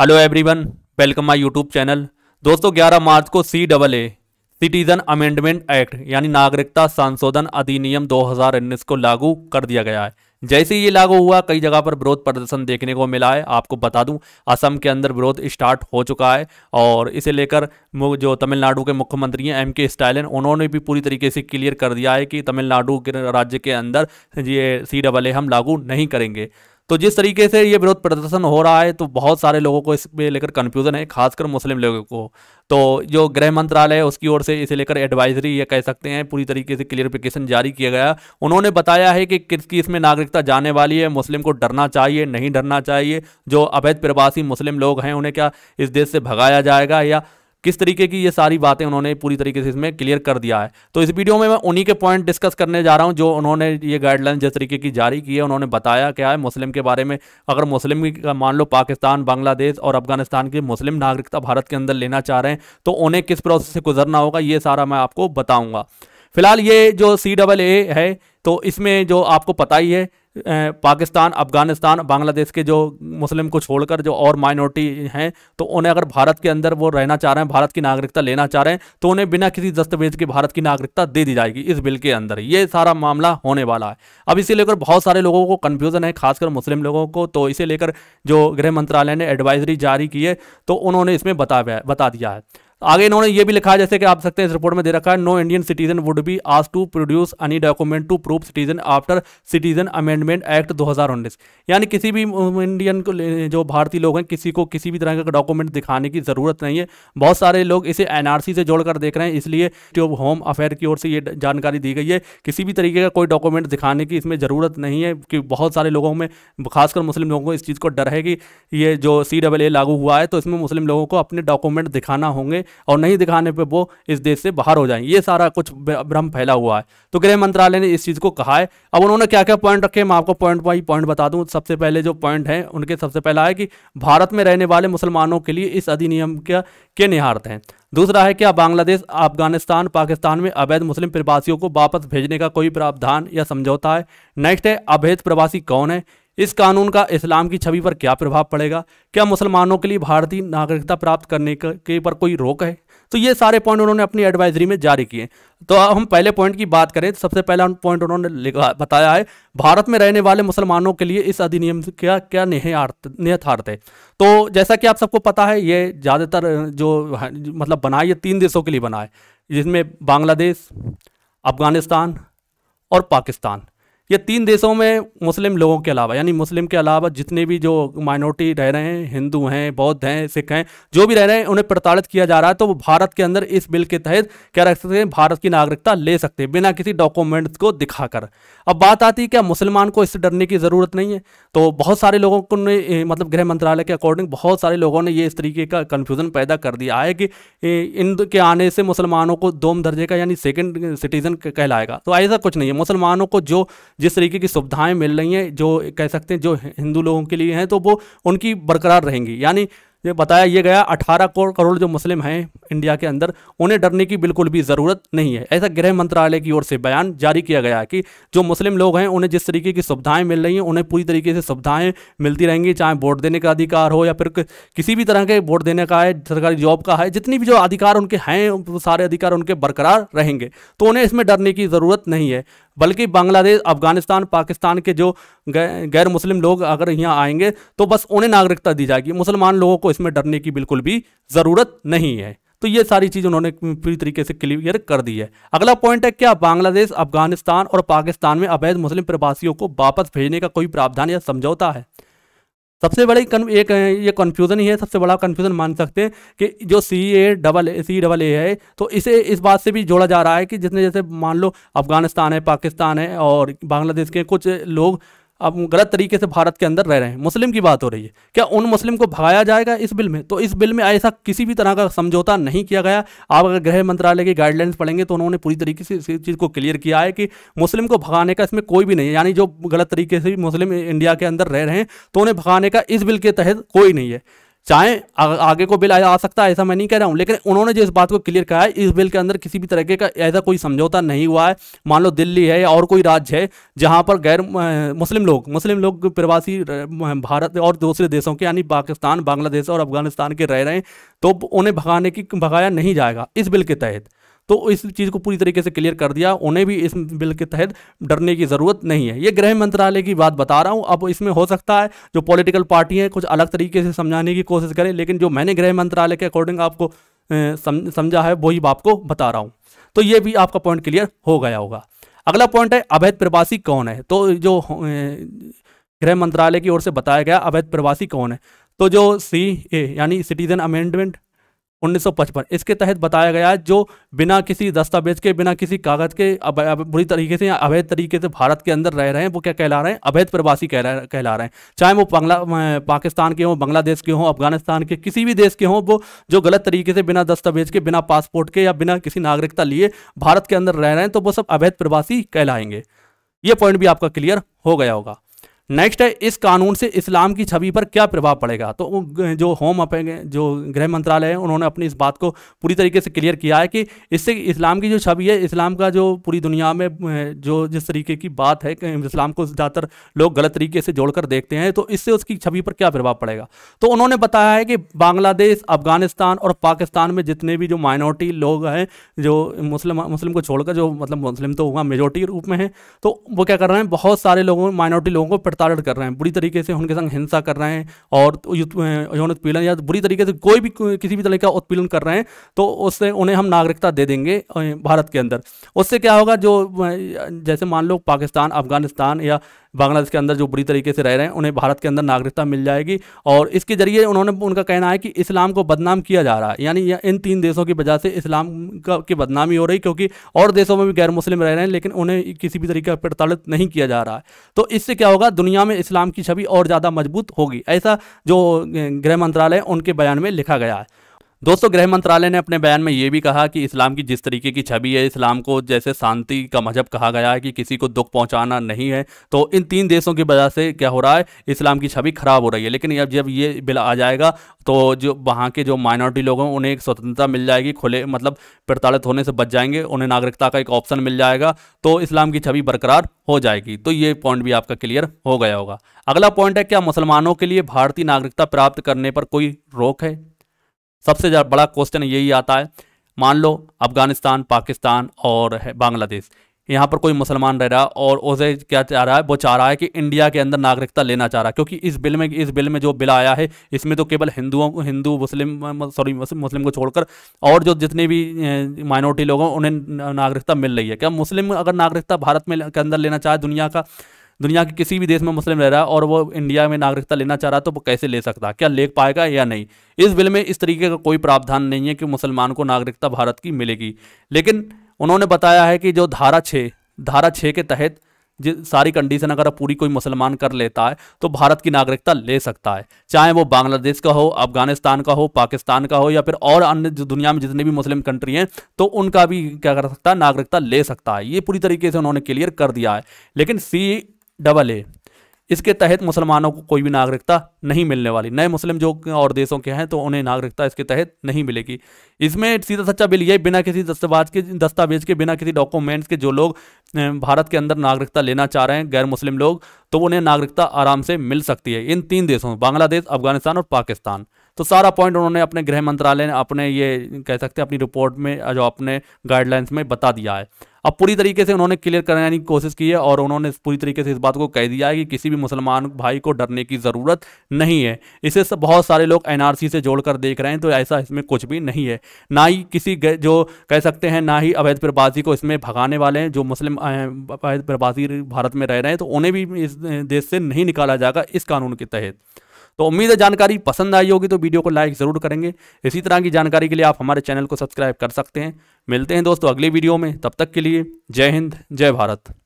hello everyone welcome my YouTube channel दोस्तों 11 March को C double A citizen amendment act यानी नागरिकता संशोधन अधिनियम 2019 को लागू कर दिया गया है जैसे ही ये लागू हुआ कई जगह पर विरोध प्रदर्शन देखने को मिला है आपको बता दूं असम के अंदर विरोध स्टार्ट हो चुका है और इसे लेकर जो तमिलनाडु के मुख्यमंत्री हैं एम के स्टालिन उन्होंने भी पूरी तरीके से क्लियर कर दिया है कि तमिलनाडु के राज्य के अंदर ये सी डबल ए हम लागू नहीं करेंगे तो जिस तरीके से ये विरोध प्रदर्शन हो रहा है तो बहुत सारे लोगों को इसमें लेकर कन्फ्यूजन है खासकर मुस्लिम लोगों को तो जो गृह मंत्रालय है उसकी ओर से इसे लेकर एडवाइजरी ये कह सकते हैं पूरी तरीके से क्लियरिफिकेशन जारी किया गया उन्होंने बताया है कि किस किस में नागरिकता जाने वाली है मुस्लिम को डरना चाहिए नहीं डरना चाहिए जो अवैध प्रवासी मुस्लिम लोग हैं उन्हें क्या इस देश से भगाया जाएगा या किस तरीके की ये सारी बातें उन्होंने पूरी तरीके से इसमें क्लियर कर दिया है तो इस वीडियो में मैं उन्हीं के पॉइंट डिस्कस करने जा रहा हूँ जो उन्होंने ये गाइडलाइन जिस तरीके की जारी की है उन्होंने बताया क्या है मुस्लिम के बारे में अगर मुस्लिम मान लो पाकिस्तान बांग्लादेश और अफगानिस्तान की मुस्लिम नागरिकता भारत के अंदर लेना चाह रहे हैं तो उन्हें किस प्रोसेस से गुजरना होगा ये सारा मैं आपको बताऊँगा फिलहाल ये जो सी डबल ए है तो इसमें जो आपको पता ही है पाकिस्तान अफगानिस्तान बांग्लादेश के जो मुस्लिम को छोड़कर जो और माइनॉरिटी हैं तो उन्हें अगर भारत के अंदर वो रहना चाह रहे हैं भारत की नागरिकता लेना चाह रहे हैं तो उन्हें बिना किसी दस्तावेज के भारत की नागरिकता दे दी जाएगी इस बिल के अंदर ये सारा मामला होने वाला है अब इसे लेकर बहुत सारे लोगों को कन्फ्यूज़न है खासकर मुस्लिम लोगों को तो इसे लेकर जो गृह मंत्रालय ने एडवाइजरी जारी की है तो उन्होंने इसमें बता बता दिया है आगे इन्होंने ये भी लिखा है जैसे कि आप सकते हैं इस रिपोर्ट में दे रखा है no Indian citizen would be आज to produce any document to prove citizen after citizen amendment act उन्नीस यानी किसी भी इंडियन को जो भारतीय लोग हैं किसी को किसी भी तरह का डॉक्यूमेंट दिखाने की ज़रूरत नहीं है बहुत सारे लोग इसे एनआरसी से जोड़कर देख रहे हैं इसलिए जो होम अफेयर की ओर से ये जानकारी दी गई है किसी भी तरीके का कोई डॉक्यूमेंट दिखाने की इसमें ज़रूरत नहीं है कि बहुत सारे लोगों में खासकर मुस्लिम लोगों को इस चीज़ को डर है कि ये जो सी डबल ए लागू हुआ है तो इसमें मुस्लिम लोगों को अपने डॉक्यूमेंट दिखाना होंगे और नहीं दिखाने पर वो इस देश से बाहर हो जाएंगे ये सारा कुछ भ्रम फैला हुआ है तो गृह मंत्रालय ने इस चीज़ को कहा है अब उन्होंने क्या क्या पॉइंट रखे मैं आपको पॉइंट बाई पॉइंट बता दूँ सबसे पहले जो पॉइंट हैं उनके सबसे पहला है कि भारत में रहने वाले मुसलमानों के लिए इस अधिनियम के, के निहारत हैं दूसरा है क्या बांग्लादेश अफगानिस्तान पाकिस्तान में अवैध मुस्लिम प्रवासियों को वापस भेजने का कोई प्रावधान या समझौता है नेक्स्ट है अवैध प्रवासी कौन है इस कानून का इस्लाम की छवि पर क्या प्रभाव पड़ेगा क्या मुसलमानों के लिए भारतीय नागरिकता प्राप्त करने के पर कोई रोक है तो ये सारे पॉइंट उन्होंने अपनी एडवाइजरी में जारी किए तो अब हम पहले पॉइंट की बात करें तो सबसे पहला पॉइंट उन्होंने लिखा बताया है भारत में रहने वाले मुसलमानों के लिए इस अधिनियम क्या क्या निहतार्थ है तो जैसा कि आप सबको पता है ये ज़्यादातर जो मतलब बनाए ये तीन देशों के लिए बनाए जिसमें बांग्लादेश अफगानिस्तान और पाकिस्तान ये तीन देशों में मुस्लिम लोगों के अलावा यानी मुस्लिम के अलावा जितने भी जो माइनॉरिटी रह रहे हैं हिंदू हैं बौद्ध हैं सिख हैं जो भी रह रहे हैं उन्हें प्रताड़ित किया जा रहा है तो वो भारत के अंदर इस बिल के तहत क्या रख सकते हैं भारत की नागरिकता ले सकते हैं बिना किसी डॉक्यूमेंट्स को दिखाकर अब बात आती है क्या मुसलमान को इससे डरने की ज़रूरत नहीं है तो बहुत सारे लोगों को मतलब गृह मंत्रालय के अकॉर्डिंग बहुत सारे लोगों ने ये इस तरीके का कन्फ्यूज़न पैदा कर दिया है कि इन के आने से मुसलमानों को दोम दर्जे का यानी सेकेंड सिटीज़न कहलाएगा तो ऐसा कुछ नहीं है मुसलमानों को जो जिस तरीके की सुविधाएं मिल रही हैं जो कह सकते हैं जो हिंदू लोगों के लिए हैं तो वो उनकी बरकरार रहेंगी यानी ये बताया ये गया 18 करोड़ करोड़ जो मुस्लिम हैं इंडिया के अंदर उन्हें डरने की बिल्कुल भी ज़रूरत नहीं है ऐसा गृह मंत्रालय की ओर से बयान जारी किया गया है कि जो मुस्लिम लोग हैं उन्हें जिस तरीके की सुविधाएं मिल रही हैं उन्हें पूरी तरीके से सुविधाएं मिलती रहेंगी चाहे वोट देने का अधिकार हो या फिर किसी भी तरह के वोट देने का है सरकारी जॉब का है जितनी भी जो अधिकार उनके हैं सारे अधिकार उनके बरकरार रहेंगे तो उन्हें इसमें डरने की ज़रूरत नहीं है बल्कि बांग्लादेश अफगानिस्तान पाकिस्तान के जो गैर मुस्लिम लोग अगर यहाँ आएंगे तो बस उन्हें नागरिकता दी जाएगी मुसलमान लोगों को इसमें डरने की बिल्कुल भी ज़रूरत नहीं है तो ये सारी चीज़ उन्होंने पूरी तरीके से क्लियर कर दी है अगला पॉइंट है क्या बांग्लादेश अफगानिस्तान और पाकिस्तान में अवैध मुस्लिम प्रवासियों को वापस भेजने का कोई प्रावधान या समझौता है सबसे बड़ी एक ये कन्फ्यूज़न ही है सबसे बड़ा कन्फ्यूज़न मान सकते हैं कि जो सी A double A C double ए है तो इसे इस बात से भी जोड़ा जा रहा है कि जिसने जैसे मान लो अफगानिस्तान है पाकिस्तान है और बांग्लादेश के कुछ लोग अब गलत तरीके से भारत के अंदर रह रहे हैं मुस्लिम की बात हो रही है क्या उन मुस्लिम को भगाया जाएगा इस बिल में तो इस बिल में ऐसा किसी भी तरह का समझौता नहीं किया गया आप अगर गृह मंत्रालय की गाइडलाइंस पढ़ेंगे तो उन्होंने पूरी तरीके से इस चीज़ को क्लियर किया है कि मुस्लिम को भगाने का इसमें कोई भी नहीं है यानी जो गलत तरीके से मुस्लिम इंडिया के अंदर रह रहे हैं तो उन्हें भगाने का इस बिल के तहत कोई नहीं है चाहे आगे को बिल आ सकता है ऐसा मैं नहीं कह रहा हूँ लेकिन उन्होंने जो इस बात को क्लियर कहा है इस बिल के अंदर किसी भी तरीके का ऐसा कोई समझौता नहीं हुआ है मान लो दिल्ली है या और कोई राज्य है जहाँ पर गैर मुस्लिम लोग मुस्लिम लोग प्रवासी भारत और दूसरे देशों के यानी पाकिस्तान बांग्लादेश और अफगानिस्तान के रह रहे हैं तो उन्हें भगाने की भगाया नहीं जाएगा इस बिल के तहत तो इस चीज़ को पूरी तरीके से क्लियर कर दिया उन्हें भी इस बिल के तहत डरने की ज़रूरत नहीं है ये गृह मंत्रालय की बात बता रहा हूँ अब इसमें हो सकता है जो पॉलिटिकल पार्टी हैं कुछ अलग तरीके से समझाने की कोशिश करें लेकिन जो मैंने गृह मंत्रालय के अकॉर्डिंग आपको समझा है वही आपको बता रहा हूँ तो ये भी आपका पॉइंट क्लियर हो गया होगा अगला पॉइंट है अवैध प्रवासी कौन है तो जो गृह मंत्रालय की ओर से बताया गया अवैध प्रवासी कौन है तो जो सी ए यानी सिटीजन अमेंडमेंट 1955 इसके तहत बताया गया है जो बिना किसी दस्तावेज के बिना किसी कागज के अब, बुरी तरीके से या अवैध तरीके से भारत के अंदर रह रहे हैं वो क्या कहला रहे हैं अवैध प्रवासी रहे कहला रहे हैं चाहे वो बंगला पाकिस्तान के हों बांग्लादेश के हों अफगानिस्तान के किसी भी देश के हों वो जो गलत तरीके से बिना दस्तावेज के बिना पासपोर्ट के या बिना किसी नागरिकता लिए भारत के अंदर रह रहे हैं तो वो सब अवैध प्रवासी कहलाएंगे ये पॉइंट भी आपका क्लियर हो गया होगा नेक्स्ट है इस कानून से इस्लाम की छवि पर क्या प्रभाव पड़ेगा तो जो होम अपने जो गृह मंत्रालय है उन्होंने अपनी इस बात को पूरी तरीके से क्लियर किया है कि इससे इस्लाम की जो छवि है इस्लाम का जो पूरी दुनिया में जो जिस तरीके की बात है इस्लाम को ज़्यादातर लोग गलत तरीके से जोड़कर देखते हैं तो इससे उसकी छवि पर क्या प्रभाव पड़ेगा तो उन्होंने बताया है कि बांग्लादेश अफगानिस्तान और पाकिस्तान में जितने भी जो माइनॉरिटी लोग हैं जो मुस्लिम मुस्लिम को छोड़कर जो मतलब मुस्लिम तो हुआ मेजोरिटी रूप में है तो वो क्या कर रहे हैं बहुत सारे लोगों माइनॉरिटी लोगों को प्रताड़ित कर रहे हैं बुरी तरीके से उनके संग हिंसा कर रहे हैं और यौन उत्पीड़न या बुरी तरीके से कोई भी किसी भी तरह का उत्पीड़न कर रहे हैं तो उससे उन्हें हम नागरिकता दे देंगे भारत के अंदर उससे क्या होगा जो जैसे मान लो पाकिस्तान अफगानिस्तान या बांग्लादेश के अंदर जो बुरी तरीके से रह रहे हैं उन्हें भारत के अंदर नागरिकता मिल जाएगी और इसके जरिए उन्होंने उनका कहना है कि इस्लाम को बदनाम किया जा रहा है यानी इन तीन देशों की वजह से इस्लाम का की बदनामी हो रही क्योंकि और देशों में भी गैर मुस्लिम रह रहे हैं लेकिन उन्हें किसी भी तरीके का प्रताड़ित नहीं किया जा रहा है तो इससे क्या होगा दुनिया में इस्लाम की छवि और ज़्यादा मजबूत होगी ऐसा जो गृह मंत्रालय उनके बयान में लिखा गया है दोस्तों गृह मंत्रालय ने अपने बयान में ये भी कहा कि इस्लाम की जिस तरीके की छवि है इस्लाम को जैसे शांति का मजहब कहा गया है कि किसी को दुख पहुंचाना नहीं है तो इन तीन देशों की वजह से क्या हो रहा है इस्लाम की छवि खराब हो रही है लेकिन अब जब ये बिल आ जाएगा तो जो वहाँ के जो माइनॉरिटी लोग हैं उन्हें एक स्वतंत्रता मिल जाएगी खुले मतलब प्रताड़ित होने से बच जाएंगे उन्हें नागरिकता का एक ऑप्शन मिल जाएगा तो इस्लाम की छवि बरकरार हो जाएगी तो ये पॉइंट भी आपका क्लियर हो गया होगा अगला पॉइंट है क्या मुसलमानों के लिए भारतीय नागरिकता प्राप्त करने पर कोई रोक है सबसे ज़्यादा बड़ा क्वेश्चन यही आता है मान लो अफगानिस्तान पाकिस्तान और बांग्लादेश यहाँ पर कोई मुसलमान रह रहा है और उसे क्या चाह रहा है वो चाह रहा है कि इंडिया के अंदर नागरिकता लेना चाह रहा है क्योंकि इस बिल में इस बिल में जो बिल आया है इसमें तो केवल हिंदुओं को हिंदू मुस्लिम सॉरी मुस्लिम को छोड़कर और जो जितने भी माइनॉरिटी लोग हैं उन्हें नागरिकता मिल रही है क्या मुस्लिम अगर नागरिकता भारत में के अंदर लेना चाहे दुनिया का दुनिया के किसी भी देश में मुस्लिम रह रहा है और वो इंडिया में नागरिकता लेना चाह रहा है तो वो कैसे ले सकता है क्या ले पाएगा या नहीं इस बिल में इस तरीके का कोई प्रावधान नहीं है कि मुसलमान को नागरिकता भारत की मिलेगी लेकिन उन्होंने बताया है कि जो धारा छः धारा छः के तहत जिस सारी कंडीशन अगर पूरी कोई मुसलमान कर लेता है तो भारत की नागरिकता ले सकता है चाहे वो बांग्लादेश का हो अफगानिस्तान का हो पाकिस्तान का हो या फिर और अन्य जो दुनिया में जितने भी मुस्लिम कंट्री हैं तो उनका भी क्या कर सकता है नागरिकता ले सकता है ये पूरी तरीके से उन्होंने क्लियर कर दिया है लेकिन सी डबल ए इसके तहत मुसलमानों को कोई भी नागरिकता नहीं मिलने वाली नए मुस्लिम जो और देशों के हैं तो उन्हें नागरिकता इसके तहत नहीं मिलेगी इसमें सीधा सच्चा बिल ये बिना किसी दस्तावेज के दस्तावेज के बिना किसी डॉक्यूमेंट्स के जो लोग भारत के अंदर नागरिकता लेना चाह रहे हैं गैर मुस्लिम लोग तो उन्हें नागरिकता आराम से मिल सकती है इन तीन देशों बांग्लादेश अफगानिस्तान और पाकिस्तान तो सारा पॉइंट उन्होंने अपने गृह मंत्रालय ने अपने ये कह सकते हैं अपनी रिपोर्ट में जो अपने गाइडलाइंस में बता दिया है अब पूरी तरीके से उन्होंने क्लियर करने की कोशिश की है और उन्होंने पूरी तरीके से इस बात को कह दिया है कि किसी भी मुसलमान भाई को डरने की ज़रूरत नहीं है इसे बहुत सारे लोग एनआरसी से जोड़कर देख रहे हैं तो ऐसा इसमें कुछ भी नहीं है ना ही किसी जो कह सकते हैं ना ही अवैध प्रवासी को इसमें भगाने वाले हैं जो मुस्लिम अवैध प्रवासी भारत में रह रहे हैं तो उन्हें भी इस देश से नहीं निकाला जाएगा इस कानून के तहत तो उम्मीद है जानकारी पसंद आई होगी तो वीडियो को लाइक ज़रूर करेंगे इसी तरह की जानकारी के लिए आप हमारे चैनल को सब्सक्राइब कर सकते हैं मिलते हैं दोस्तों अगले वीडियो में तब तक के लिए जय हिंद जय भारत